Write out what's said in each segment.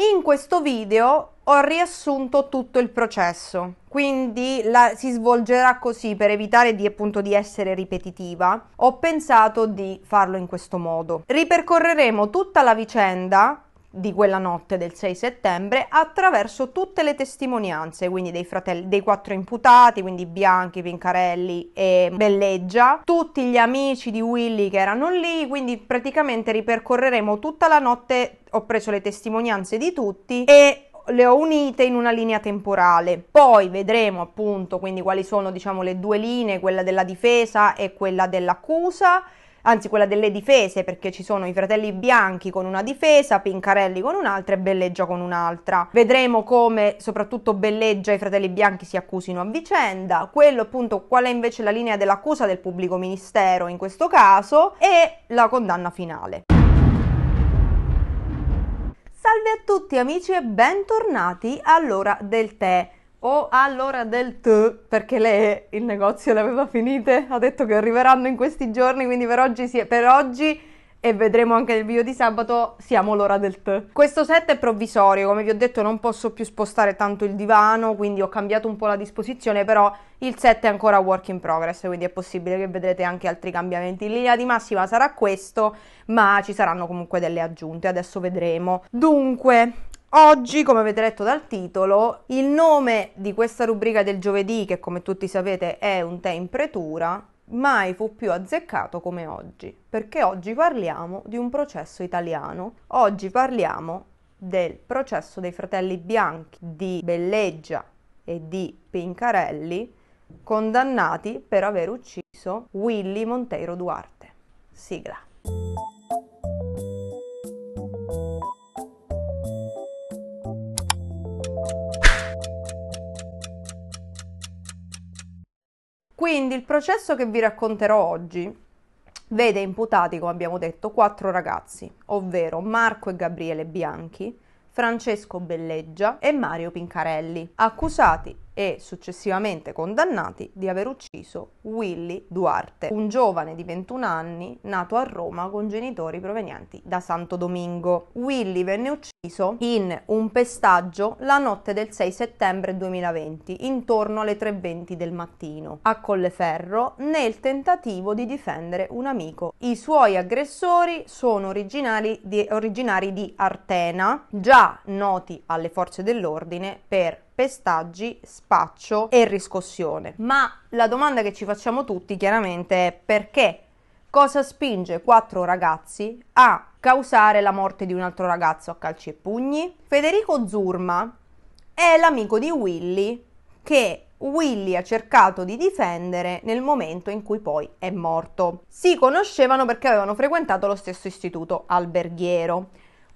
In questo video ho riassunto tutto il processo, quindi la, si svolgerà così per evitare di, appunto, di essere ripetitiva. Ho pensato di farlo in questo modo. Ripercorreremo tutta la vicenda di quella notte del 6 settembre attraverso tutte le testimonianze, quindi dei, fratelli, dei quattro imputati, quindi Bianchi, Pincarelli e Belleggia, tutti gli amici di Willy che erano lì, quindi praticamente ripercorreremo tutta la notte, ho preso le testimonianze di tutti e le ho unite in una linea temporale. Poi vedremo appunto quindi quali sono diciamo le due linee, quella della difesa e quella dell'accusa anzi quella delle difese, perché ci sono i fratelli bianchi con una difesa, Pincarelli con un'altra e Belleggia con un'altra. Vedremo come soprattutto Belleggia e i fratelli bianchi si accusino a vicenda, quello appunto qual è invece la linea dell'accusa del pubblico ministero in questo caso e la condanna finale. Salve a tutti amici e bentornati all'ora del tè o all'ora del T perché lei il negozio le aveva finite, ha detto che arriveranno in questi giorni, quindi per oggi, è, per oggi e vedremo anche nel video di sabato, siamo l'ora del T. Questo set è provvisorio, come vi ho detto non posso più spostare tanto il divano, quindi ho cambiato un po' la disposizione, però il set è ancora work in progress, quindi è possibile che vedrete anche altri cambiamenti. In linea di massima sarà questo, ma ci saranno comunque delle aggiunte, adesso vedremo. Dunque, Oggi, come avete letto dal titolo, il nome di questa rubrica del giovedì, che come tutti sapete è un tè in pretura, mai fu più azzeccato come oggi, perché oggi parliamo di un processo italiano. Oggi parliamo del processo dei fratelli bianchi di Belleggia e di Pincarelli, condannati per aver ucciso Willy Monteiro Duarte. Sigla. Quindi il processo che vi racconterò oggi vede imputati, come abbiamo detto, quattro ragazzi, ovvero Marco e Gabriele Bianchi, Francesco Belleggia e Mario Pincarelli, accusati e successivamente condannati di aver ucciso Willy Duarte, un giovane di 21 anni nato a Roma con genitori provenienti da Santo Domingo. Willy venne ucciso in un pestaggio la notte del 6 settembre 2020, intorno alle 3.20 del mattino, a Colleferro, nel tentativo di difendere un amico. I suoi aggressori sono originari di, originari di Artena, già noti alle forze dell'ordine per pestaggi, spaccio e riscossione. Ma la domanda che ci facciamo tutti chiaramente è perché? Cosa spinge quattro ragazzi a causare la morte di un altro ragazzo a calci e pugni? Federico Zurma è l'amico di Willy che Willy ha cercato di difendere nel momento in cui poi è morto. Si conoscevano perché avevano frequentato lo stesso istituto alberghiero.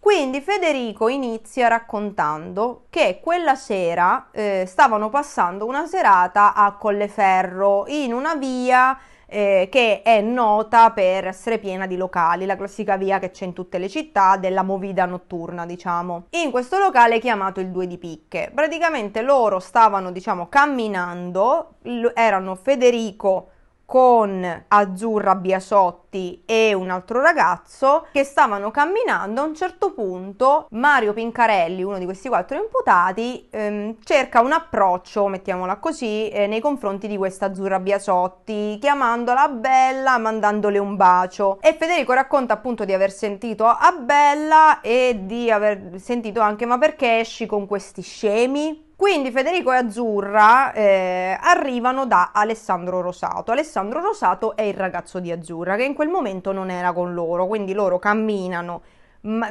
Quindi Federico inizia raccontando che quella sera eh, stavano passando una serata a Colleferro in una via eh, che è nota per essere piena di locali, la classica via che c'è in tutte le città della movida notturna, diciamo. In questo locale chiamato il Due di Picche. Praticamente loro stavano, diciamo, camminando, erano Federico con Azzurra Biasotti e un altro ragazzo che stavano camminando. A un certo punto Mario Pincarelli, uno di questi quattro imputati, ehm, cerca un approccio, mettiamola così, eh, nei confronti di questa Azzurra Biasotti, chiamandola Bella, mandandole un bacio. E Federico racconta appunto di aver sentito a Bella e di aver sentito anche ma perché esci con questi scemi? Quindi Federico e Azzurra eh, arrivano da Alessandro Rosato. Alessandro Rosato è il ragazzo di Azzurra che in quel momento non era con loro, quindi loro camminano.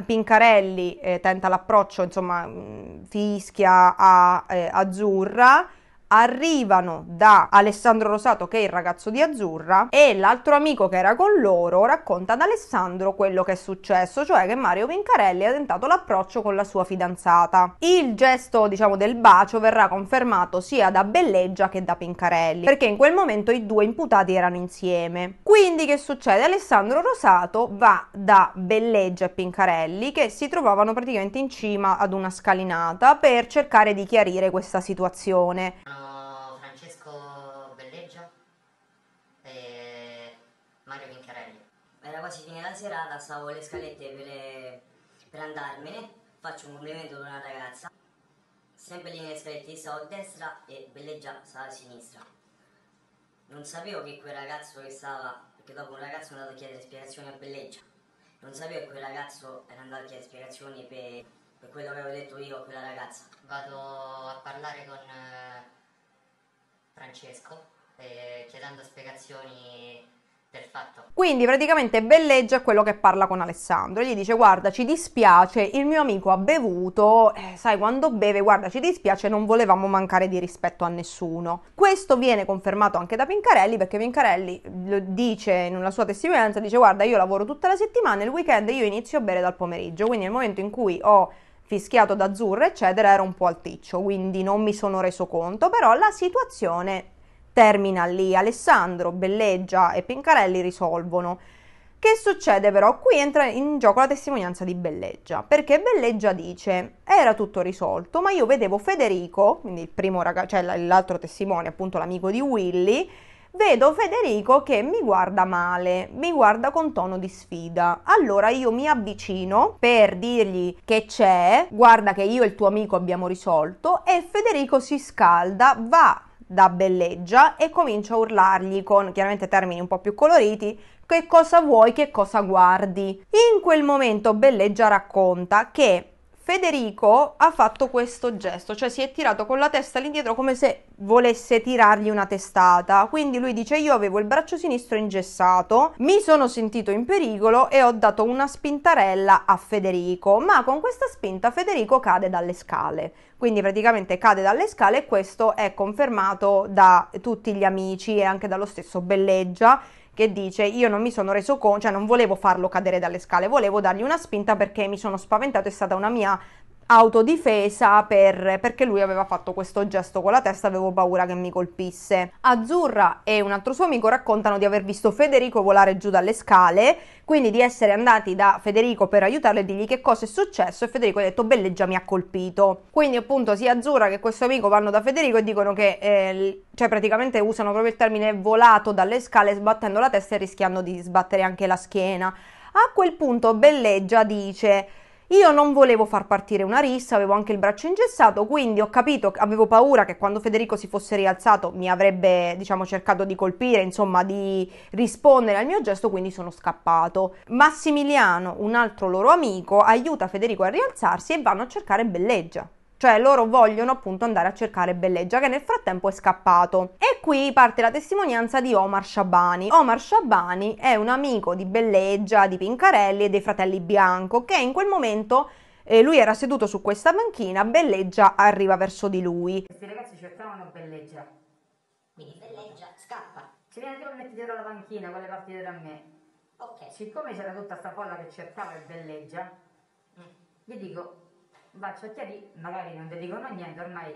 Pincarelli eh, tenta l'approccio, insomma, mm, fischia a eh, Azzurra arrivano da Alessandro Rosato che è il ragazzo di Azzurra e l'altro amico che era con loro racconta ad Alessandro quello che è successo, cioè che Mario Vincarelli ha tentato l'approccio con la sua fidanzata. Il gesto, diciamo, del bacio verrà confermato sia da Belleggia che da Pincarelli, perché in quel momento i due imputati erano insieme. Quindi che succede? Alessandro Rosato va da Belleggia e Pincarelli che si trovavano praticamente in cima ad una scalinata per cercare di chiarire questa situazione. Mario Quincarelli. Era quasi fine la serata, stavo le scalette per, per andarmene, faccio un complimento ad una ragazza, sempre lì nelle scalette stavo a destra e Belleggia stava a sinistra. Non sapevo che quel ragazzo che stava, perché dopo un ragazzo è andato a chiedere spiegazioni a Belleggia, non sapevo che quel ragazzo era andato a chiedere spiegazioni per, per quello che avevo detto io a quella ragazza. Vado a parlare con eh, Francesco eh, chiedendo spiegazioni Perfetto. Quindi praticamente Belleggia è quello che parla con Alessandro e gli dice guarda ci dispiace il mio amico ha bevuto, eh, sai quando beve guarda ci dispiace non volevamo mancare di rispetto a nessuno. Questo viene confermato anche da Pincarelli perché Pincarelli dice in una sua testimonianza, dice guarda io lavoro tutta la settimana e il weekend io inizio a bere dal pomeriggio, quindi nel momento in cui ho fischiato d'azzurro eccetera ero un po' alticcio, quindi non mi sono reso conto, però la situazione termina lì. Alessandro, Belleggia e Pincarelli risolvono. Che succede però? Qui entra in gioco la testimonianza di Belleggia, perché Belleggia dice era tutto risolto, ma io vedevo Federico, quindi il primo raga- cioè l'altro testimone, appunto l'amico di Willy, vedo Federico che mi guarda male, mi guarda con tono di sfida. Allora io mi avvicino per dirgli che c'è, guarda che io e il tuo amico abbiamo risolto e Federico si scalda, va da belleggia e comincia a urlargli con chiaramente termini un po' più coloriti che cosa vuoi, che cosa guardi. In quel momento belleggia racconta che Federico ha fatto questo gesto, cioè si è tirato con la testa all'indietro come se volesse tirargli una testata. Quindi lui dice io avevo il braccio sinistro ingessato, mi sono sentito in pericolo e ho dato una spintarella a Federico, ma con questa spinta Federico cade dalle scale. Quindi praticamente cade dalle scale e questo è confermato da tutti gli amici e anche dallo stesso Belleggia che dice io non mi sono reso conto, cioè non volevo farlo cadere dalle scale, volevo dargli una spinta perché mi sono spaventato, è stata una mia autodifesa per, perché lui aveva fatto questo gesto con la testa, avevo paura che mi colpisse. Azzurra e un altro suo amico raccontano di aver visto Federico volare giù dalle scale, quindi di essere andati da Federico per aiutarlo e dirgli che cosa è successo e Federico ha detto Belleggia mi ha colpito. Quindi appunto sia Azzurra che questo amico vanno da Federico e dicono che, eh, cioè praticamente usano proprio il termine volato dalle scale sbattendo la testa e rischiando di sbattere anche la schiena. A quel punto Belleggia dice io non volevo far partire una rissa, avevo anche il braccio ingessato, quindi ho capito, avevo paura che quando Federico si fosse rialzato mi avrebbe, diciamo, cercato di colpire, insomma, di rispondere al mio gesto, quindi sono scappato. Massimiliano, un altro loro amico, aiuta Federico a rialzarsi e vanno a cercare Belleggia cioè loro vogliono appunto andare a cercare Belleggia che nel frattempo è scappato. E qui parte la testimonianza di Omar Shabani. Omar Shabani è un amico di Belleggia, di Pincarelli e dei fratelli Bianco che in quel momento eh, lui era seduto su questa banchina, Belleggia arriva verso di lui. Questi ragazzi cercavano Belleggia. Quindi Belleggia scappa. Ci viene dietro metti dietro la banchina, con le dietro da me. Ok. Siccome c'era tutta questa folla che cercava Belleggia, mm. gli dico Bacciotti magari non ti dicono niente, ormai...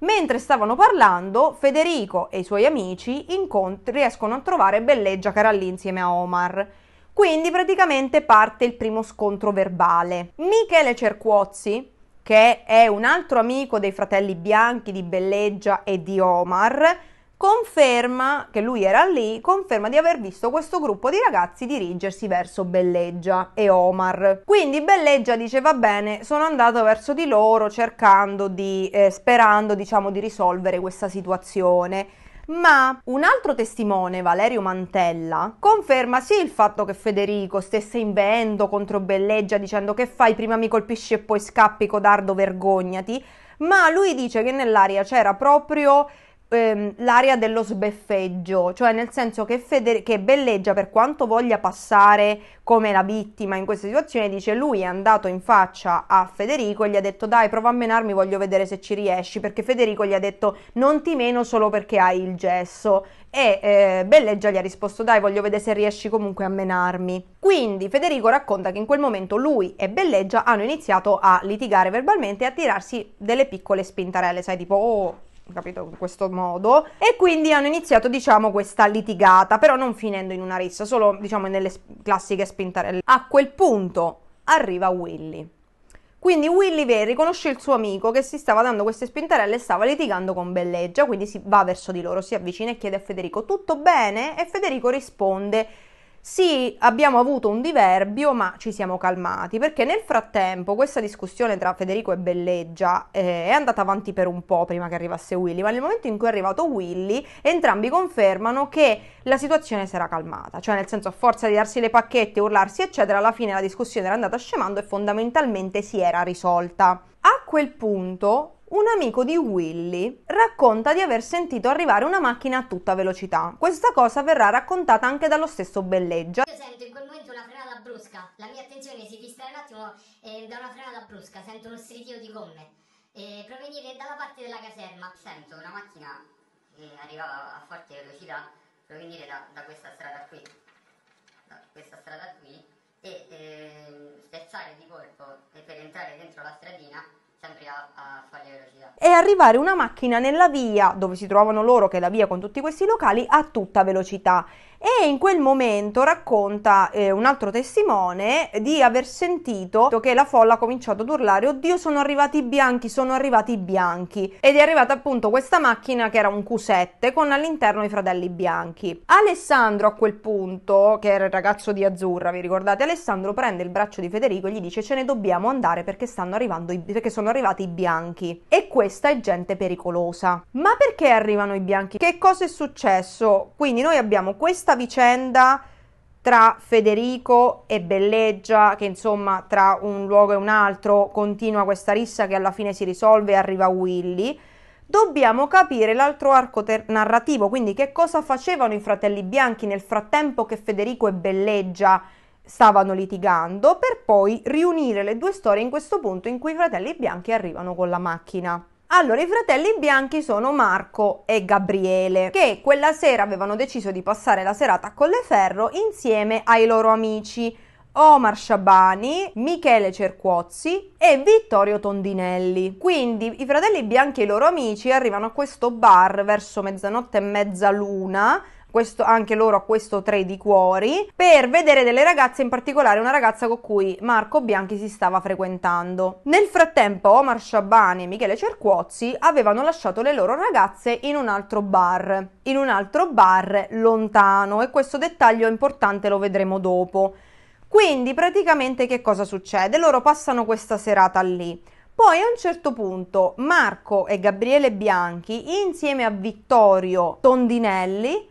Mentre stavano parlando, Federico e i suoi amici incontri, riescono a trovare Belleggia che era lì insieme a Omar. Quindi praticamente parte il primo scontro verbale. Michele Cercuozzi, che è un altro amico dei fratelli bianchi di Belleggia e di Omar, conferma che lui era lì, conferma di aver visto questo gruppo di ragazzi dirigersi verso Belleggia e Omar. Quindi Belleggia dice va bene, sono andato verso di loro cercando di, eh, sperando diciamo di risolvere questa situazione. Ma un altro testimone, Valerio Mantella, conferma sì il fatto che Federico stesse in vento contro Belleggia dicendo che fai, prima mi colpisci e poi scappi, codardo, vergognati, ma lui dice che nell'aria c'era proprio ehm, l'area dello sbeffeggio, cioè nel senso che, Feder- che Belleggia per quanto voglia passare come la vittima in questa situazione, dice lui è andato in faccia a Federico e gli ha detto dai prova a menarmi, voglio vedere se ci riesci, perché Federico gli ha detto non ti meno solo perché hai il gesso e eh, Belleggia gli ha risposto dai voglio vedere se riesci comunque a menarmi. Quindi Federico racconta che in quel momento lui e Belleggia hanno iniziato a litigare verbalmente e a tirarsi delle piccole spintarelle, sai tipo oh capito in questo modo e quindi hanno iniziato diciamo questa litigata però non finendo in una rissa solo diciamo nelle classiche spintarelle a quel punto arriva Willy quindi Willy Vee riconosce il suo amico che si stava dando queste spintarelle e stava litigando con Belleggia, quindi si va verso di loro, si avvicina e chiede a Federico tutto bene e Federico risponde sì, abbiamo avuto un diverbio, ma ci siamo calmati, perché nel frattempo questa discussione tra Federico e Belleggia eh, è andata avanti per un po' prima che arrivasse Willy, ma nel momento in cui è arrivato Willy, entrambi confermano che la situazione si era calmata, cioè nel senso a forza di darsi le pacchette, urlarsi, eccetera, alla fine la discussione era andata scemando e fondamentalmente si era risolta. A quel punto un amico di Willy racconta di aver sentito arrivare una macchina a tutta velocità. Questa cosa verrà raccontata anche dallo stesso Belleggio. Io sento in quel momento una frenata brusca, la mia attenzione si distrae un attimo eh, da una frenata brusca, sento uno stridio di gomme eh, provenire dalla parte della caserma. Sento una macchina che eh, arrivava a forte velocità provenire da, da questa strada qui, da questa strada qui, e eh, spezzare di colpo per entrare dentro la stradina sempre a, a folle velocità. E arrivare una macchina nella via dove si trovano loro, che è la via con tutti questi locali, a tutta velocità e in quel momento racconta eh, un altro testimone di aver sentito che la folla ha cominciato ad urlare oddio sono arrivati i bianchi sono arrivati i bianchi ed è arrivata appunto questa macchina che era un Q7 con all'interno i fratelli bianchi Alessandro a quel punto che era il ragazzo di Azzurra vi ricordate Alessandro prende il braccio di Federico e gli dice ce ne dobbiamo andare perché stanno arrivando i, perché sono arrivati i bianchi e questa è gente pericolosa ma perché arrivano i bianchi che cosa è successo quindi noi abbiamo questa questa vicenda tra Federico e Belleggia, che insomma tra un luogo e un altro continua questa rissa che alla fine si risolve e arriva Willy, dobbiamo capire l'altro arco ter- narrativo, quindi che cosa facevano i fratelli bianchi nel frattempo che Federico e Belleggia stavano litigando, per poi riunire le due storie in questo punto in cui i fratelli bianchi arrivano con la macchina. Allora, i fratelli bianchi sono Marco e Gabriele, che quella sera avevano deciso di passare la serata a Colleferro insieme ai loro amici Omar Sciabani, Michele Cercuozzi e Vittorio Tondinelli. Quindi i fratelli bianchi e i loro amici arrivano a questo bar verso mezzanotte e mezzaluna questo, anche loro a questo 3 di cuori, per vedere delle ragazze, in particolare una ragazza con cui Marco Bianchi si stava frequentando. Nel frattempo Omar Sciabani e Michele Cercuozzi avevano lasciato le loro ragazze in un altro bar, in un altro bar lontano e questo dettaglio è importante, lo vedremo dopo. Quindi praticamente che cosa succede? Loro passano questa serata lì. Poi a un certo punto Marco e Gabriele Bianchi insieme a Vittorio Tondinelli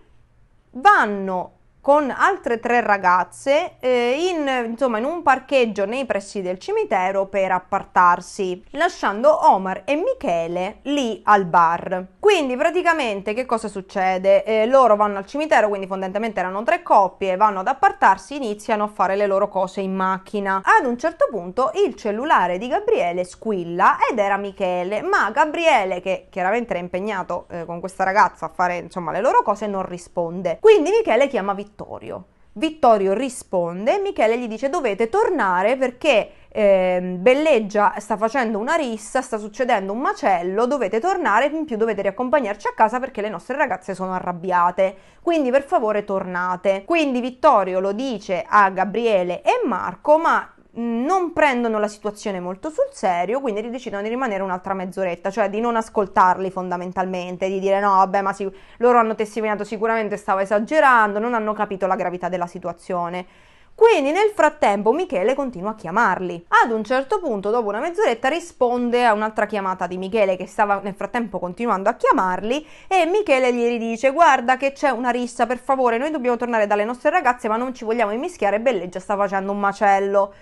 vanno con altre tre ragazze eh, in, insomma, in un parcheggio nei pressi del cimitero per appartarsi, lasciando Omar e Michele lì al bar. Quindi praticamente che cosa succede? Eh, loro vanno al cimitero, quindi fondamentalmente erano tre coppie, vanno ad appartarsi, iniziano a fare le loro cose in macchina. Ad un certo punto il cellulare di Gabriele squilla ed era Michele, ma Gabriele che chiaramente era impegnato eh, con questa ragazza a fare insomma le loro cose non risponde. Quindi Michele chiama Vittorio Vittorio. Vittorio risponde, Michele gli dice dovete tornare perché eh, Belleggia sta facendo una rissa, sta succedendo un macello, dovete tornare, in più dovete riaccompagnarci a casa perché le nostre ragazze sono arrabbiate, quindi per favore tornate. Quindi Vittorio lo dice a Gabriele e Marco, ma non prendono la situazione molto sul serio, quindi decidono di rimanere un'altra mezz'oretta, cioè di non ascoltarli fondamentalmente, di dire no, vabbè, ma si- loro hanno testimoniato sicuramente stava esagerando, non hanno capito la gravità della situazione. Quindi nel frattempo Michele continua a chiamarli. Ad un certo punto, dopo una mezz'oretta, risponde a un'altra chiamata di Michele che stava nel frattempo continuando a chiamarli e Michele gli ridice guarda che c'è una rissa, per favore, noi dobbiamo tornare dalle nostre ragazze ma non ci vogliamo immischiare, Belleggia sta facendo un macello.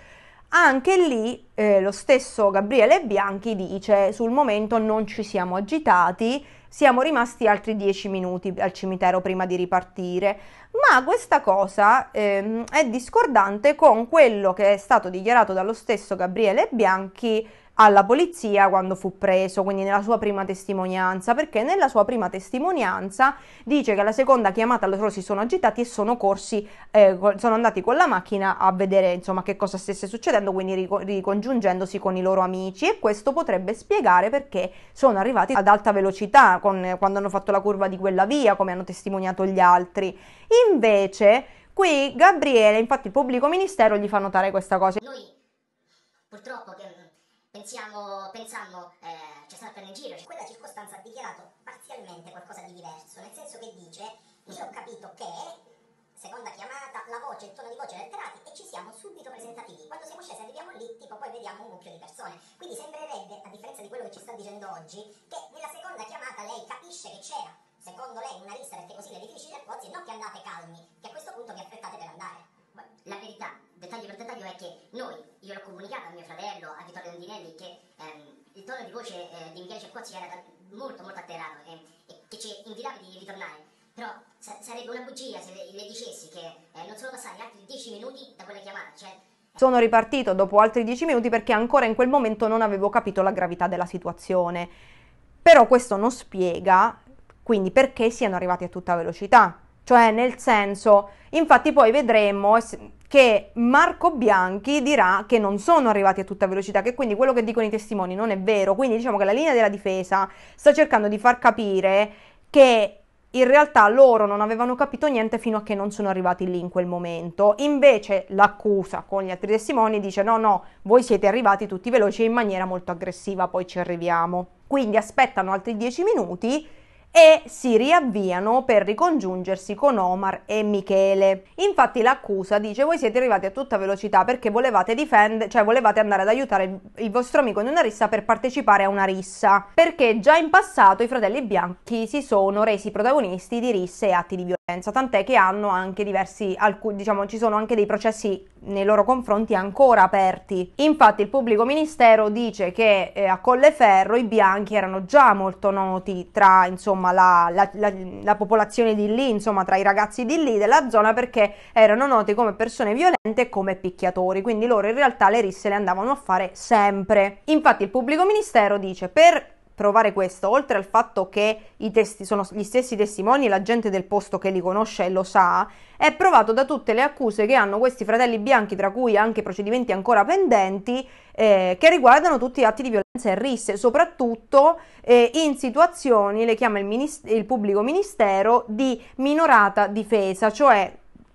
Anche lì eh, lo stesso Gabriele Bianchi dice sul momento non ci siamo agitati, siamo rimasti altri dieci minuti al cimitero prima di ripartire, ma questa cosa eh, è discordante con quello che è stato dichiarato dallo stesso Gabriele Bianchi alla polizia quando fu preso, quindi nella sua prima testimonianza, perché nella sua prima testimonianza dice che alla seconda chiamata loro si sono agitati e sono corsi, eh, sono andati con la macchina a vedere insomma che cosa stesse succedendo, quindi ricongiungendosi con i loro amici e questo potrebbe spiegare perché sono arrivati ad alta velocità con, quando hanno fatto la curva di quella via, come hanno testimoniato gli altri. Invece qui Gabriele, infatti il pubblico ministero gli fa notare questa cosa. Lui purtroppo che Pensiamo, pensammo, eh, c'è stato preso in giro, cioè, quella circostanza ha dichiarato parzialmente qualcosa di diverso, nel senso che dice, io ho capito che, seconda chiamata, la voce, il tono di voce alterati e ci siamo subito presentati lì. Quando siamo scesi arriviamo lì, tipo poi vediamo un mucchio di persone. Quindi sembrerebbe, a differenza di quello che ci sta dicendo oggi, che nella seconda chiamata lei capisce che c'era, secondo lei, una lista perché così le definisce e non che andate calmi, che a questo punto vi affrettate per andare. La verità dettaglio per dettaglio è che noi, io l'ho comunicato a mio fratello, a Vittorio Andinelli, che ehm, il tono di voce eh, di Michele Cerquazzi era molto molto atterrato e, eh, e che ci invitava di ritornare. Però sa sarebbe una bugia se le, le dicessi che eh, non sono passati altri dieci minuti da quella chiamata, cioè sono ripartito dopo altri dieci minuti perché ancora in quel momento non avevo capito la gravità della situazione. Però questo non spiega quindi perché siano arrivati a tutta velocità. Cioè nel senso, infatti poi vedremo, che Marco Bianchi dirà che non sono arrivati a tutta velocità, che quindi quello che dicono i testimoni non è vero. Quindi diciamo che la linea della difesa sta cercando di far capire che in realtà loro non avevano capito niente fino a che non sono arrivati lì in quel momento. Invece l'accusa con gli altri testimoni dice no, no, voi siete arrivati tutti veloci in maniera molto aggressiva, poi ci arriviamo. Quindi aspettano altri dieci minuti e si riavviano per ricongiungersi con Omar e Michele. Infatti l'accusa dice voi siete arrivati a tutta velocità perché volevate difendere, cioè volevate andare ad aiutare il vostro amico in una rissa per partecipare a una rissa, perché già in passato i fratelli bianchi si sono resi protagonisti di risse e atti di violenza tant'è che hanno anche diversi, alcun, diciamo ci sono anche dei processi nei loro confronti ancora aperti. Infatti il pubblico ministero dice che eh, a Colleferro i bianchi erano già molto noti tra insomma, la, la, la, la, popolazione di lì, insomma tra i ragazzi di lì della zona perché erano noti come persone violente e come picchiatori, quindi loro in realtà le risse le andavano a fare sempre. Infatti il pubblico ministero dice per provare questo, oltre al fatto che i testi sono gli stessi testimoni, e la gente del posto che li conosce e lo sa, è provato da tutte le accuse che hanno questi fratelli bianchi, tra cui anche procedimenti ancora pendenti, eh, che riguardano tutti gli atti di violenza e risse, soprattutto eh, in situazioni, le chiama il, minist- il pubblico ministero, di minorata difesa, cioè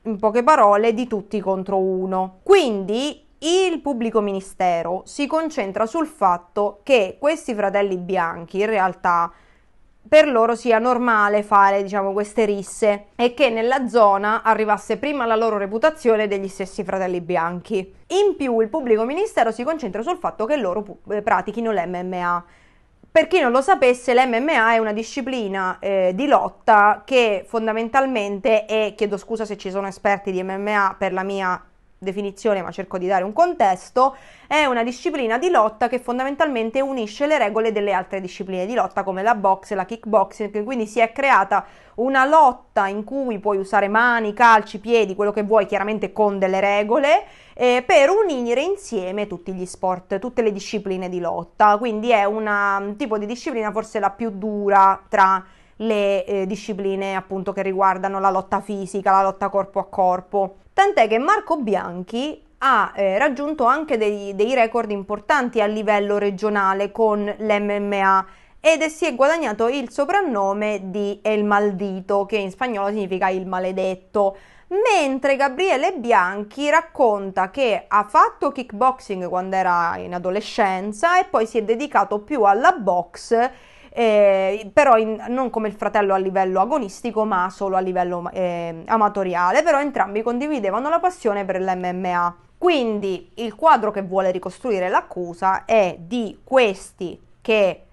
in poche parole di tutti contro uno. Quindi il pubblico ministero si concentra sul fatto che questi fratelli bianchi in realtà per loro sia normale fare diciamo queste risse e che nella zona arrivasse prima la loro reputazione degli stessi fratelli bianchi. In più il pubblico ministero si concentra sul fatto che loro eh, pratichino l'MMA. Per chi non lo sapesse, l'MMA è una disciplina eh, di lotta che fondamentalmente è, chiedo scusa se ci sono esperti di MMA per la mia definizione, ma cerco di dare un contesto, è una disciplina di lotta che fondamentalmente unisce le regole delle altre discipline di lotta come la box e la kickboxing, quindi si è creata una lotta in cui puoi usare mani, calci, piedi, quello che vuoi, chiaramente con delle regole, eh, per unire insieme tutti gli sport, tutte le discipline di lotta, quindi è un tipo di disciplina forse la più dura tra le eh, discipline appunto che riguardano la lotta fisica, la lotta corpo a corpo. Tant'è che Marco Bianchi ha eh, raggiunto anche dei, dei record importanti a livello regionale con l'MMA ed si è guadagnato il soprannome di El Maldito, che in spagnolo significa il maledetto. Mentre Gabriele Bianchi racconta che ha fatto kickboxing quando era in adolescenza e poi si è dedicato più alla boxe eh, però in, non come il fratello a livello agonistico ma solo a livello eh, amatoriale, però entrambi condividevano la passione per l'MMA. Quindi il quadro che vuole ricostruire l'accusa è di questi che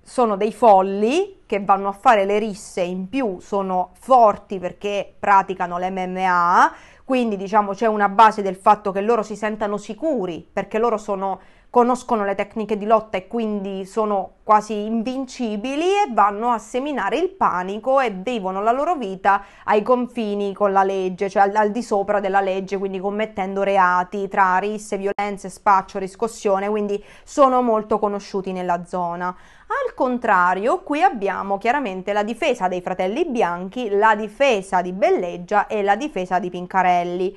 sono dei folli che vanno a fare le risse in più, sono forti perché praticano l'MMA, quindi diciamo c'è una base del fatto che loro si sentano sicuri perché loro sono conoscono le tecniche di lotta e quindi sono quasi invincibili e vanno a seminare il panico e vivono la loro vita ai confini con la legge, cioè al, al di sopra della legge, quindi commettendo reati tra risse, violenze, spaccio, riscossione, quindi sono molto conosciuti nella zona. Al contrario, qui abbiamo chiaramente la difesa dei fratelli bianchi, la difesa di Belleggia e la difesa di Pincarelli.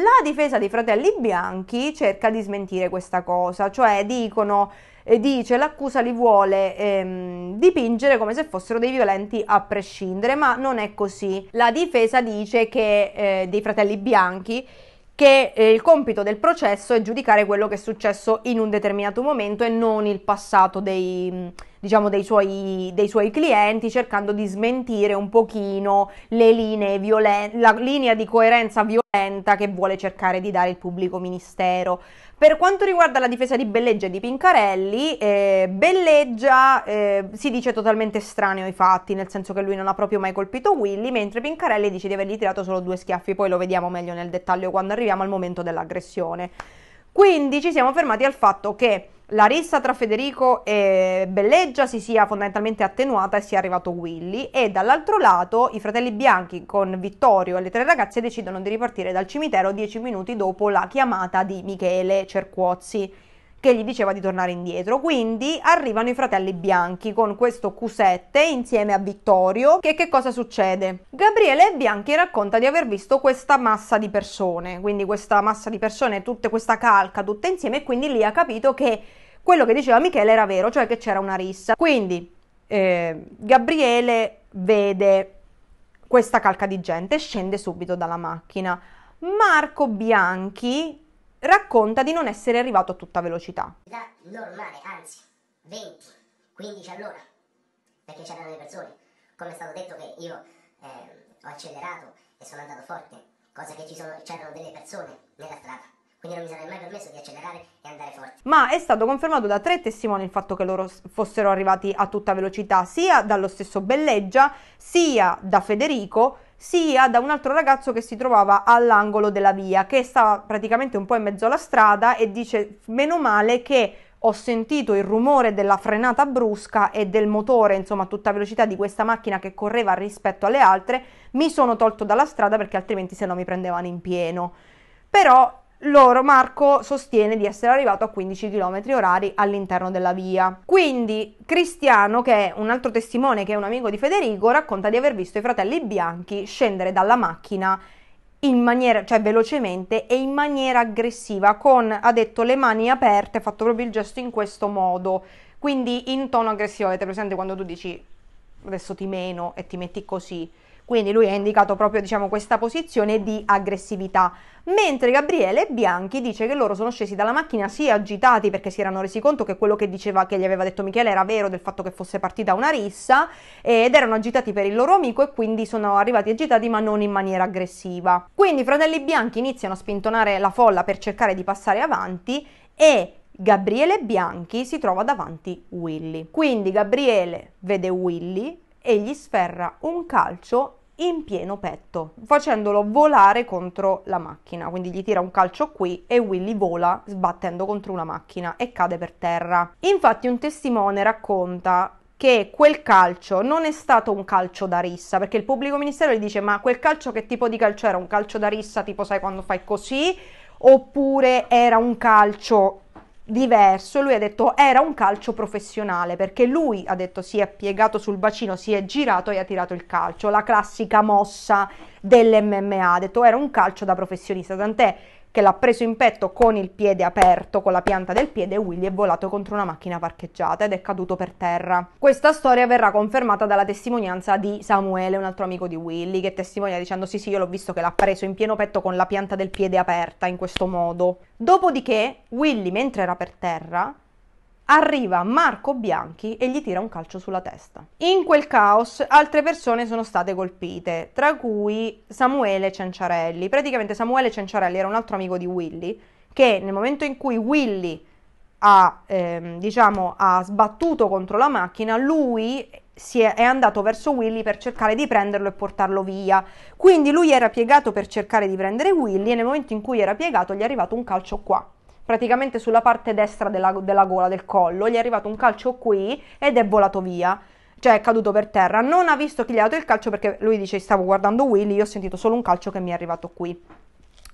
La difesa dei fratelli bianchi cerca di smentire questa cosa, cioè dicono eh, dice l'accusa li vuole ehm, dipingere come se fossero dei violenti a prescindere, ma non è così. La difesa dice che eh, dei fratelli bianchi che eh, il compito del processo è giudicare quello che è successo in un determinato momento e non il passato dei, diciamo, dei, suoi, dei suoi clienti, cercando di smentire un pochino le linee violen- la linea di coerenza violenta che vuole cercare di dare il pubblico ministero. Per quanto riguarda la difesa di Belleggia e di Pincarelli, eh, Belleggia eh, si dice totalmente estraneo ai fatti, nel senso che lui non ha proprio mai colpito Willy, mentre Pincarelli dice di avergli tirato solo due schiaffi, poi lo vediamo meglio nel dettaglio quando arriviamo al momento dell'aggressione. Quindi ci siamo fermati al fatto che la rissa tra Federico e Belleggia si sia fondamentalmente attenuata e sia arrivato Willy e dall'altro lato i fratelli bianchi con Vittorio e le tre ragazze decidono di ripartire dal cimitero dieci minuti dopo la chiamata di Michele Cercuozzi che gli diceva di tornare indietro. Quindi arrivano i fratelli bianchi con questo cusette insieme a Vittorio. Che che cosa succede? Gabriele Bianchi racconta di aver visto questa massa di persone, quindi questa massa di persone, tutta questa calca, tutte insieme, e quindi lì ha capito che quello che diceva Michele era vero, cioè che c'era una rissa. Quindi eh, Gabriele vede questa calca di gente e scende subito dalla macchina. Marco Bianchi racconta di non essere arrivato a tutta velocità. Normale, anzi, 20, 15 all'ora, perché c'erano le persone. Come è stato detto che io eh, ho accelerato e sono andato forte, cosa che sono, c'erano delle persone nella strada quindi non mi sarei mai permesso di accelerare e andare forte. Ma è stato confermato da tre testimoni il fatto che loro fossero arrivati a tutta velocità, sia dallo stesso Belleggia, sia da Federico, sia da un altro ragazzo che si trovava all'angolo della via, che stava praticamente un po' in mezzo alla strada e dice meno male che ho sentito il rumore della frenata brusca e del motore, insomma, a tutta velocità di questa macchina che correva rispetto alle altre, mi sono tolto dalla strada perché altrimenti se no mi prendevano in pieno. Però loro Marco sostiene di essere arrivato a 15 km orari all'interno della via. Quindi Cristiano, che è un altro testimone che è un amico di Federico, racconta di aver visto i fratelli bianchi scendere dalla macchina in maniera, cioè velocemente e in maniera aggressiva, con, ha detto, le mani aperte, ha fatto proprio il gesto in questo modo, quindi in tono aggressivo, avete presente quando tu dici adesso ti meno e ti metti così quindi lui ha indicato proprio diciamo, questa posizione di aggressività, mentre Gabriele Bianchi dice che loro sono scesi dalla macchina sì agitati perché si erano resi conto che quello che diceva che gli aveva detto Michele era vero del fatto che fosse partita una rissa ed erano agitati per il loro amico e quindi sono arrivati agitati ma non in maniera aggressiva. Quindi i fratelli Bianchi iniziano a spintonare la folla per cercare di passare avanti e Gabriele Bianchi si trova davanti Willy. Quindi Gabriele vede Willy e gli sferra un calcio in pieno petto, facendolo volare contro la macchina. Quindi gli tira un calcio qui e Willy vola sbattendo contro una macchina e cade per terra. Infatti un testimone racconta che quel calcio non è stato un calcio da rissa, perché il pubblico ministero gli dice "Ma quel calcio che tipo di calcio era? Un calcio da rissa, tipo sai quando fai così?" Oppure era un calcio diverso, lui ha detto era un calcio professionale perché lui ha detto si è piegato sul bacino, si è girato e ha tirato il calcio, la classica mossa dell'MMA, ha detto era un calcio da professionista, tant'è che l'ha preso in petto con il piede aperto, con la pianta del piede, e Willy è volato contro una macchina parcheggiata ed è caduto per terra. Questa storia verrà confermata dalla testimonianza di Samuele, un altro amico di Willy, che testimonia dicendo sì sì io l'ho visto che l'ha preso in pieno petto con la pianta del piede aperta in questo modo. Dopodiché Willy mentre era per terra arriva Marco Bianchi e gli tira un calcio sulla testa. In quel caos altre persone sono state colpite, tra cui Samuele Cenciarelli. Praticamente Samuele Cenciarelli era un altro amico di Willy che nel momento in cui Willy ha, ehm, diciamo, ha sbattuto contro la macchina, lui è, è, andato verso Willy per cercare di prenderlo e portarlo via. Quindi lui era piegato per cercare di prendere Willy e nel momento in cui era piegato gli è arrivato un calcio qua praticamente sulla parte destra della, della gola, del collo, gli è arrivato un calcio qui ed è volato via cioè è caduto per terra, non ha visto chi gli ha dato il calcio perché lui dice stavo guardando Willy, io ho sentito solo un calcio che mi è arrivato qui.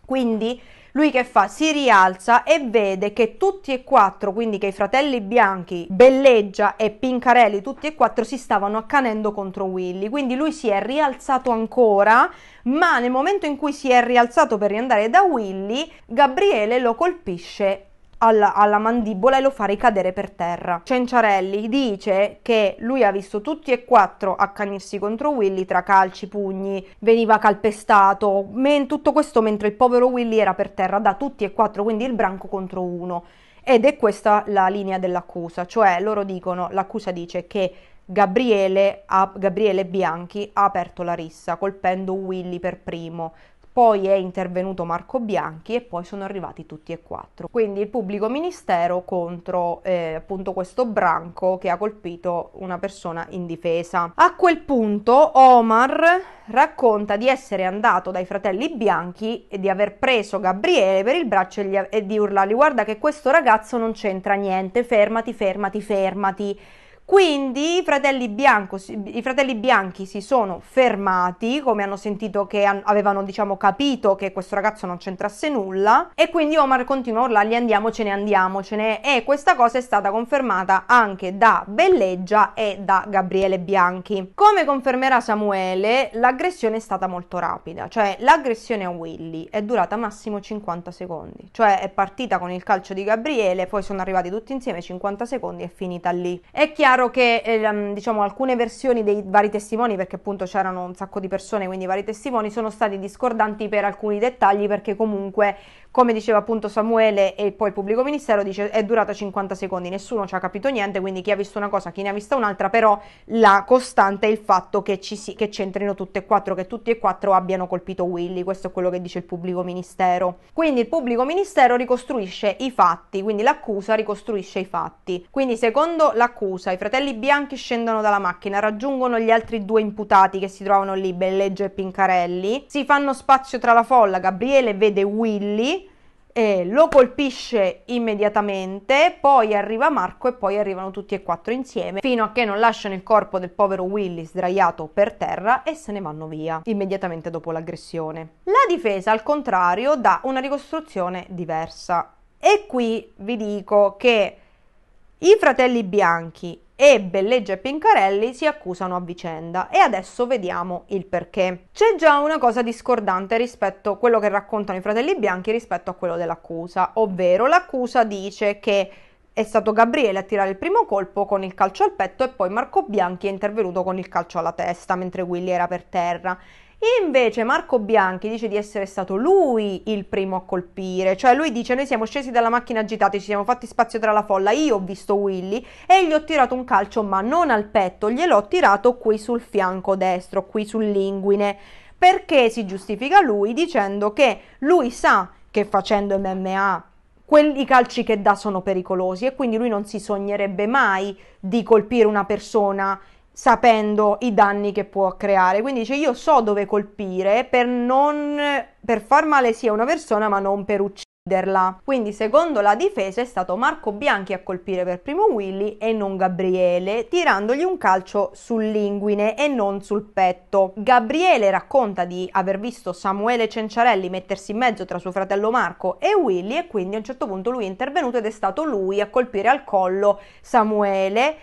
Quindi lui che fa? Si rialza e vede che tutti e quattro, quindi che i fratelli bianchi, Belleggia e Pincarelli, tutti e quattro si stavano accanendo contro Willy. Quindi lui si è rialzato ancora, ma nel momento in cui si è rialzato per riandare da Willy, Gabriele lo colpisce alla, alla, mandibola e lo fa ricadere per terra. Cenciarelli dice che lui ha visto tutti e quattro accanirsi contro Willy tra calci, pugni, veniva calpestato, men- tutto questo mentre il povero Willy era per terra da tutti e quattro, quindi il branco contro uno. Ed è questa la linea dell'accusa, cioè loro dicono, l'accusa dice che Gabriele, ha, Gabriele Bianchi ha aperto la rissa colpendo Willy per primo, poi è intervenuto Marco Bianchi e poi sono arrivati tutti e quattro. Quindi il pubblico ministero contro eh, appunto questo branco che ha colpito una persona in difesa. A quel punto Omar racconta di essere andato dai fratelli Bianchi e di aver preso Gabriele per il braccio e, e di urlargli guarda che questo ragazzo non c'entra niente, fermati, fermati, fermati. Quindi i fratelli, bianco, i fratelli, bianchi si sono fermati, come hanno sentito che avevano diciamo, capito che questo ragazzo non c'entrasse nulla, e quindi Omar continua a urlargli andiamocene, andiamocene, e questa cosa è stata confermata anche da Belleggia e da Gabriele Bianchi. Come confermerà Samuele, l'aggressione è stata molto rapida, cioè l'aggressione a Willy è durata massimo 50 secondi, cioè è partita con il calcio di Gabriele, poi sono arrivati tutti insieme 50 secondi e è finita lì. È chiaro chiaro che eh, diciamo, alcune versioni dei vari testimoni, perché appunto c'erano un sacco di persone, quindi vari testimoni, sono stati discordanti per alcuni dettagli perché comunque come diceva appunto Samuele e poi il pubblico ministero dice è durata 50 secondi, nessuno ci ha capito niente, quindi chi ha visto una cosa, chi ne ha vista un'altra, però la costante è il fatto che, ci si, che c'entrino tutte e quattro, che tutti e quattro abbiano colpito Willy, questo è quello che dice il pubblico ministero. Quindi il pubblico ministero ricostruisce i fatti, quindi l'accusa ricostruisce i fatti. Quindi secondo l'accusa i fratelli bianchi scendono dalla macchina, raggiungono gli altri due imputati che si trovano lì, Belleggio e Pincarelli, si fanno spazio tra la folla, Gabriele vede Willy, eh, lo colpisce immediatamente, poi arriva Marco e poi arrivano tutti e quattro insieme fino a che non lasciano il corpo del povero Willy sdraiato per terra e se ne vanno via immediatamente dopo l'aggressione. La difesa al contrario dà una ricostruzione diversa e qui vi dico che i fratelli bianchi e Belleggia e Pincarelli si accusano a vicenda e adesso vediamo il perché. C'è già una cosa discordante rispetto a quello che raccontano i fratelli bianchi rispetto a quello dell'accusa, ovvero l'accusa dice che è stato Gabriele a tirare il primo colpo con il calcio al petto e poi Marco Bianchi è intervenuto con il calcio alla testa mentre Willy era per terra invece Marco Bianchi dice di essere stato lui il primo a colpire, cioè lui dice noi siamo scesi dalla macchina agitati, ci siamo fatti spazio tra la folla, io ho visto Willy e gli ho tirato un calcio ma non al petto, gliel'ho tirato qui sul fianco destro, qui sull'inguine, perché si giustifica lui dicendo che lui sa che facendo MMA quelli calci che dà sono pericolosi e quindi lui non si sognerebbe mai di colpire una persona sapendo i danni che può creare. Quindi dice io so dove colpire per, non, per far male sia una persona ma non per ucciderla. Quindi secondo la difesa è stato Marco Bianchi a colpire per primo Willy e non Gabriele, tirandogli un calcio sull'inguine e non sul petto. Gabriele racconta di aver visto Samuele Cenciarelli mettersi in mezzo tra suo fratello Marco e Willy e quindi a un certo punto lui è intervenuto ed è stato lui a colpire al collo Samuele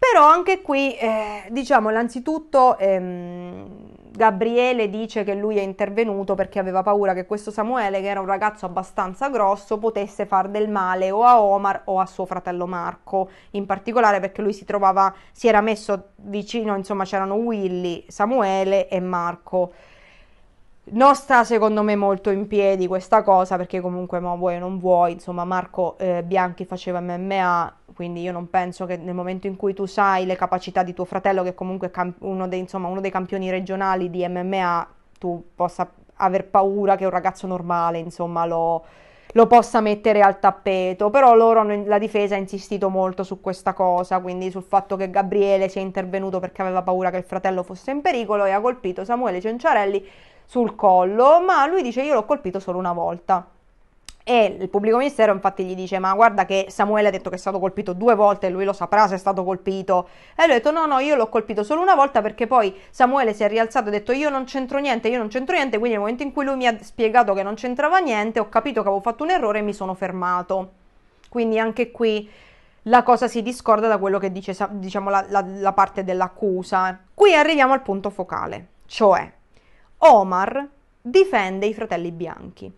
però anche qui, eh, diciamo, innanzitutto ehm, Gabriele dice che lui è intervenuto perché aveva paura che questo Samuele, che era un ragazzo abbastanza grosso, potesse far del male o a Omar o a suo fratello Marco, in particolare perché lui si trovava, si era messo vicino, insomma c'erano Willy, Samuele e Marco. Non sta secondo me molto in piedi questa cosa perché comunque ma vuoi o non vuoi, insomma Marco eh, Bianchi faceva MMA, quindi io non penso che nel momento in cui tu sai le capacità di tuo fratello, che comunque è uno dei, insomma, uno dei campioni regionali di MMA, tu possa aver paura che un ragazzo normale, insomma, lo, lo possa mettere al tappeto, però loro la difesa ha insistito molto su questa cosa, quindi sul fatto che Gabriele sia intervenuto perché aveva paura che il fratello fosse in pericolo e ha colpito Samuele Cenciarelli sul collo, ma lui dice io l'ho colpito solo una volta. E il pubblico ministero infatti gli dice, ma guarda che Samuele ha detto che è stato colpito due volte e lui lo saprà se è stato colpito. E lui ha detto, no, no, io l'ho colpito solo una volta perché poi Samuele si è rialzato e ha detto, io non c'entro niente, io non c'entro niente. Quindi nel momento in cui lui mi ha spiegato che non c'entrava niente, ho capito che avevo fatto un errore e mi sono fermato. Quindi anche qui la cosa si discorda da quello che dice diciamo, la, la, la, parte dell'accusa. Qui arriviamo al punto focale, cioè Omar difende i fratelli bianchi.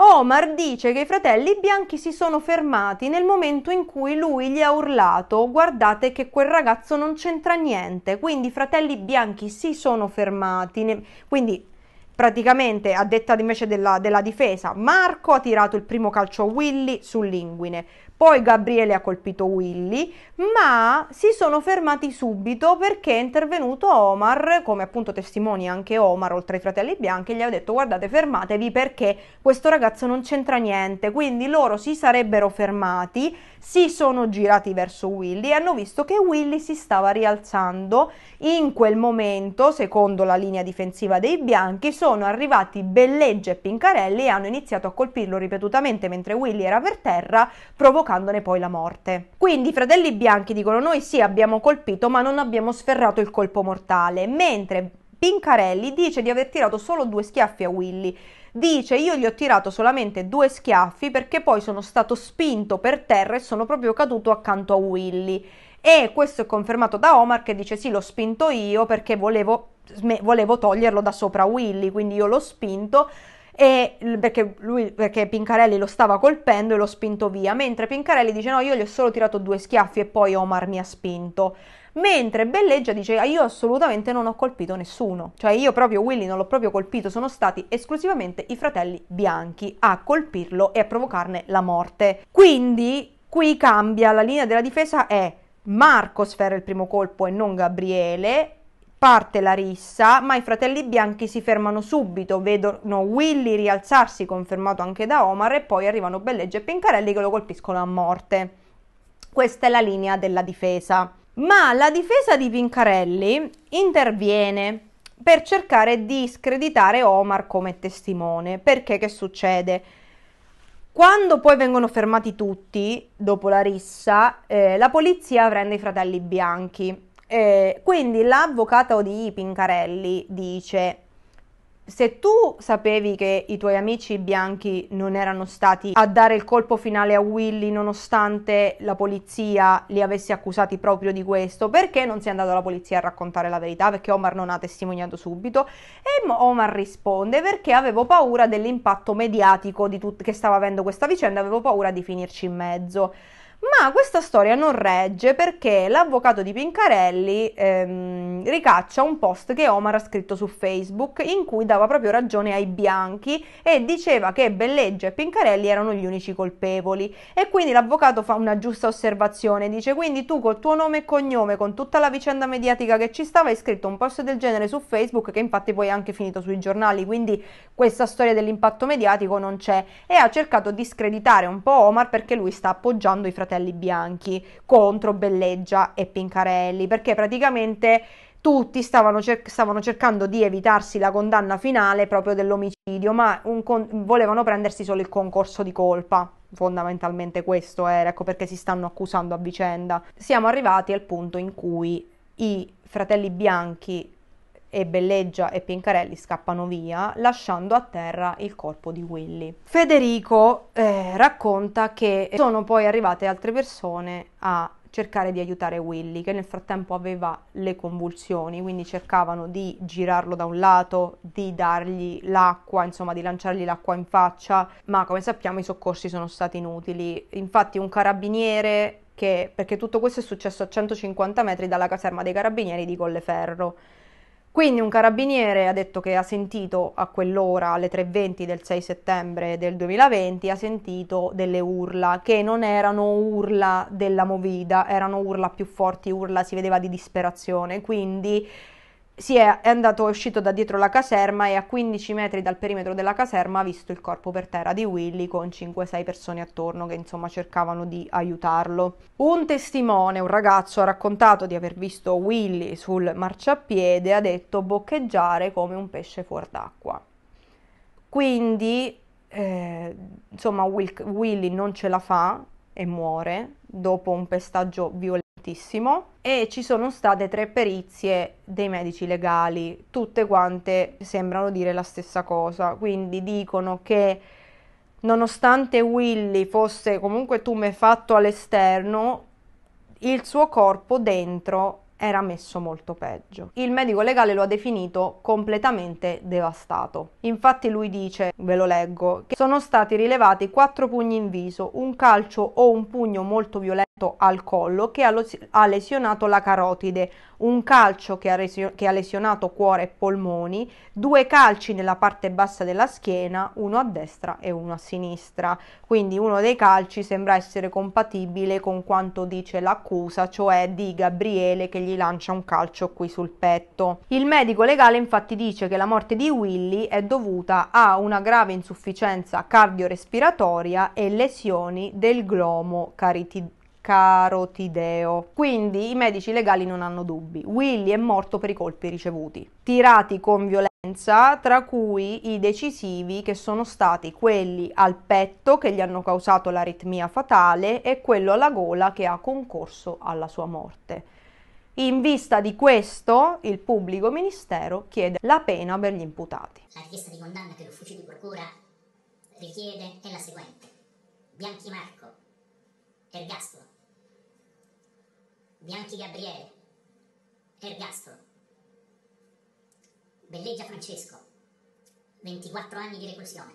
Omar dice che i fratelli bianchi si sono fermati nel momento in cui lui gli ha urlato guardate che quel ragazzo non c'entra niente, quindi i fratelli bianchi si sono fermati, quindi praticamente a detta invece della, della difesa Marco ha tirato il primo calcio a Willy sull'inguine, poi Gabriele ha colpito Willy, ma si sono fermati subito perché è intervenuto Omar, come appunto testimoni anche Omar, oltre ai fratelli bianchi, e gli ha detto guardate fermatevi perché questo ragazzo non c'entra niente, quindi loro si sarebbero fermati, si sono girati verso Willy e hanno visto che Willy si stava rialzando. In quel momento, secondo la linea difensiva dei bianchi, sono arrivati Bellegge e Pincarelli e hanno iniziato a colpirlo ripetutamente mentre Willy era per terra, provocando provocandone poi la morte. Quindi i fratelli bianchi dicono noi sì abbiamo colpito ma non abbiamo sferrato il colpo mortale, mentre Pincarelli dice di aver tirato solo due schiaffi a Willy. Dice io gli ho tirato solamente due schiaffi perché poi sono stato spinto per terra e sono proprio caduto accanto a Willy. E questo è confermato da Omar che dice sì l'ho spinto io perché volevo, volevo toglierlo da sopra Willy, quindi io l'ho spinto e perché, lui, perché Pincarelli lo stava colpendo e l'ho spinto via, mentre Pincarelli dice no, io gli ho solo tirato due schiaffi e poi Omar mi ha spinto. Mentre Belleggia dice ah, io assolutamente non ho colpito nessuno, cioè io proprio Willy non l'ho proprio colpito, sono stati esclusivamente i fratelli bianchi a colpirlo e a provocarne la morte. Quindi qui cambia la linea della difesa è Marco ferra il primo colpo e non Gabriele Parte la rissa, ma i fratelli bianchi si fermano subito, vedono Willy rialzarsi, confermato anche da Omar, e poi arrivano Belleggio e Pincarelli che lo colpiscono a morte. Questa è la linea della difesa. Ma la difesa di Pincarelli interviene per cercare di screditare Omar come testimone. Perché che succede? Quando poi vengono fermati tutti, dopo la rissa, eh, la polizia prende i fratelli bianchi eh, quindi l'avvocato di Pincarelli dice se tu sapevi che i tuoi amici bianchi non erano stati a dare il colpo finale a Willy nonostante la polizia li avesse accusati proprio di questo, perché non sei andato alla polizia a raccontare la verità? Perché Omar non ha testimoniato subito? E Omar risponde perché avevo paura dell'impatto mediatico tut- che stava avendo questa vicenda, avevo paura di finirci in mezzo. Ma questa storia non regge perché l'avvocato di Pincarelli ehm, ricaccia un post che Omar ha scritto su Facebook in cui dava proprio ragione ai bianchi e diceva che Belleggio e Pincarelli erano gli unici colpevoli. E quindi l'avvocato fa una giusta osservazione, dice quindi tu col tuo nome e cognome, con tutta la vicenda mediatica che ci stava, hai scritto un post del genere su Facebook che infatti poi è anche finito sui giornali, quindi questa storia dell'impatto mediatico non c'è e ha cercato di screditare un po' Omar perché lui sta appoggiando i fratelli fratelli bianchi contro Belleggia e Pincarelli, perché praticamente tutti stavano, cer- stavano, cercando di evitarsi la condanna finale proprio dell'omicidio, ma con- volevano prendersi solo il concorso di colpa. Fondamentalmente questo era, ecco perché si stanno accusando a vicenda. Siamo arrivati al punto in cui i fratelli bianchi e Belleggia e Pincarelli scappano via, lasciando a terra il corpo di Willy. Federico eh, racconta che sono poi arrivate altre persone a cercare di aiutare Willy, che nel frattempo aveva le convulsioni, quindi cercavano di girarlo da un lato, di dargli l'acqua, insomma di lanciargli l'acqua in faccia, ma come sappiamo i soccorsi sono stati inutili. Infatti un carabiniere che, perché tutto questo è successo a 150 metri dalla caserma dei carabinieri di Colleferro, quindi un carabiniere ha detto che ha sentito a quell'ora, alle 3.20 del 6 settembre del 2020, ha sentito delle urla che non erano urla della movida, erano urla più forti, urla si vedeva di disperazione. Quindi si è, è, andato, è uscito da dietro la caserma e a 15 metri dal perimetro della caserma ha visto il corpo per terra di Willy con 5-6 persone attorno che insomma cercavano di aiutarlo. Un testimone, un ragazzo, ha raccontato di aver visto Willy sul marciapiede e ha detto boccheggiare come un pesce fuor d'acqua. Quindi, eh, insomma, Will, Willy non ce la fa e muore dopo un pestaggio violento e ci sono state tre perizie dei medici legali, tutte quante sembrano dire la stessa cosa, quindi dicono che nonostante Willy fosse comunque tumefatto all'esterno, il suo corpo dentro era messo molto peggio. Il medico legale lo ha definito completamente devastato. Infatti lui dice, ve lo leggo, che sono stati rilevati quattro pugni in viso, un calcio o un pugno molto violento al collo che ha lesionato la carotide, un calcio che ha, lesionato cuore e polmoni, due calci nella parte bassa della schiena, uno a destra e uno a sinistra. Quindi uno dei calci sembra essere compatibile con quanto dice l'accusa, cioè di Gabriele che gli lancia un calcio qui sul petto. Il medico legale infatti dice che la morte di Willy è dovuta a una grave insufficienza cardiorespiratoria e lesioni del glomo caritid- carotideo. Quindi i medici legali non hanno dubbi. Willy è morto per i colpi ricevuti, tirati con violenza, tra cui i decisivi che sono stati quelli al petto che gli hanno causato l'aritmia fatale e quello alla gola che ha concorso alla sua morte. In vista di questo, il pubblico ministero chiede la pena per gli imputati. La richiesta di condanna che l'ufficio di procura richiede è la seguente. Bianchi Marco, ergastolo. Bianchi Gabriele, ergastolo. Belleggia Francesco, 24 anni di reclusione.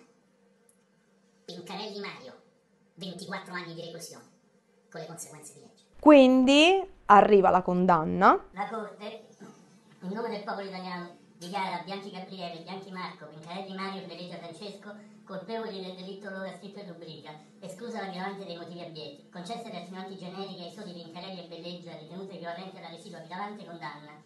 Pincarelli Mario, 24 anni di reclusione, con le conseguenze di legge. Quindi arriva la condanna. La Corte, in nome del popolo italiano, dichiara Bianchi Gabriele, Bianchi Marco, Pincarelli Mario e Belleggia Francesco colpevoli del delitto loro scritto in rubrica, esclusa la l'aggravante dei motivi abietti, concesse attenuanti generiche ai soli Vincarelli e Belleggia, ritenute equivalenti alla residua aggravante condanna,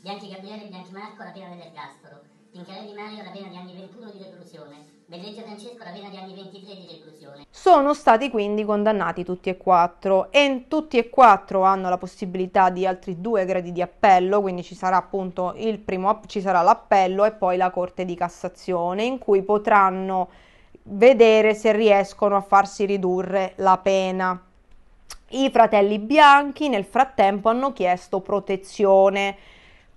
Bianchi Gabriele e Bianchi Marco alla pena dell'ergastolo, Michele Di Mario la pena di anni 21 di reclusione, Belleggio Francesco la pena di anni 23 di reclusione. Sono stati quindi condannati tutti e quattro e tutti e quattro hanno la possibilità di altri due gradi di appello, quindi ci sarà appunto il primo, ci sarà l'appello e poi la Corte di Cassazione in cui potranno vedere se riescono a farsi ridurre la pena. I fratelli bianchi nel frattempo hanno chiesto protezione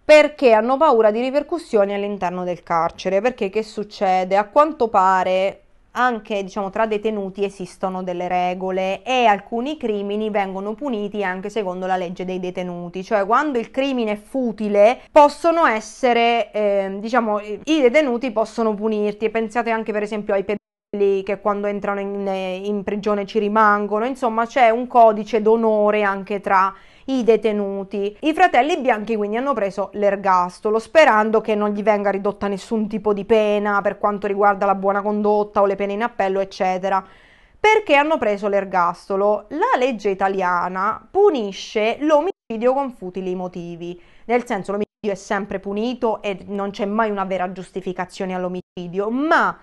perché hanno paura di ripercussioni all'interno del carcere, perché che succede? A quanto pare anche diciamo, tra detenuti esistono delle regole e alcuni crimini vengono puniti anche secondo la legge dei detenuti, cioè quando il crimine è futile possono essere, eh, diciamo, i detenuti possono punirti pensate anche per esempio ai pedofili che quando entrano in, in prigione ci rimangono, insomma c'è un codice d'onore anche tra i detenuti. I fratelli bianchi quindi hanno preso l'ergastolo, sperando che non gli venga ridotta nessun tipo di pena per quanto riguarda la buona condotta o le pene in appello, eccetera. Perché hanno preso l'ergastolo? La legge italiana punisce l'omicidio con futili motivi, nel senso l'omicidio è sempre punito e non c'è mai una vera giustificazione all'omicidio, ma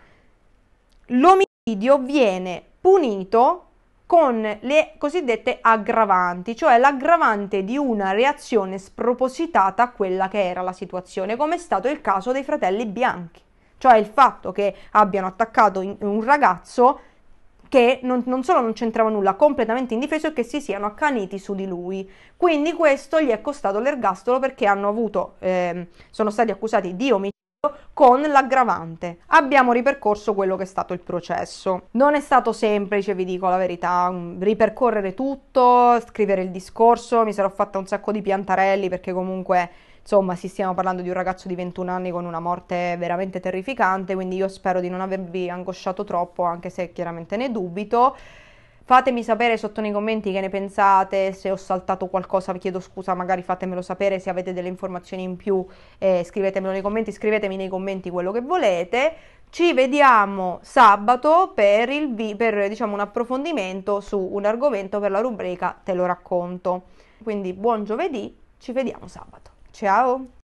l'omicidio viene punito con le cosiddette aggravanti, cioè l'aggravante di una reazione spropositata a quella che era la situazione, come è stato il caso dei fratelli bianchi, cioè il fatto che abbiano attaccato un ragazzo che non, non, solo non c'entrava nulla, completamente indifeso e che si siano accaniti su di lui. Quindi questo gli è costato l'ergastolo perché hanno avuto, eh, sono stati accusati di omicidio con l'aggravante. Abbiamo ripercorso quello che è stato il processo. Non è stato semplice, vi dico la verità, mm, ripercorrere tutto, scrivere il discorso, mi sarò fatta un sacco di piantarelli perché comunque insomma si stiamo parlando di un ragazzo di 21 anni con una morte veramente terrificante, quindi io spero di non avervi angosciato troppo, anche se chiaramente ne dubito. Fatemi sapere sotto nei commenti che ne pensate, se ho saltato qualcosa vi chiedo scusa, magari fatemelo sapere, se avete delle informazioni in più eh, scrivetemelo nei commenti, scrivetemi nei commenti quello che volete. Ci vediamo sabato per, il, per diciamo, un approfondimento su un argomento per la rubrica Te lo racconto. Quindi buon giovedì, ci vediamo sabato. Ciao!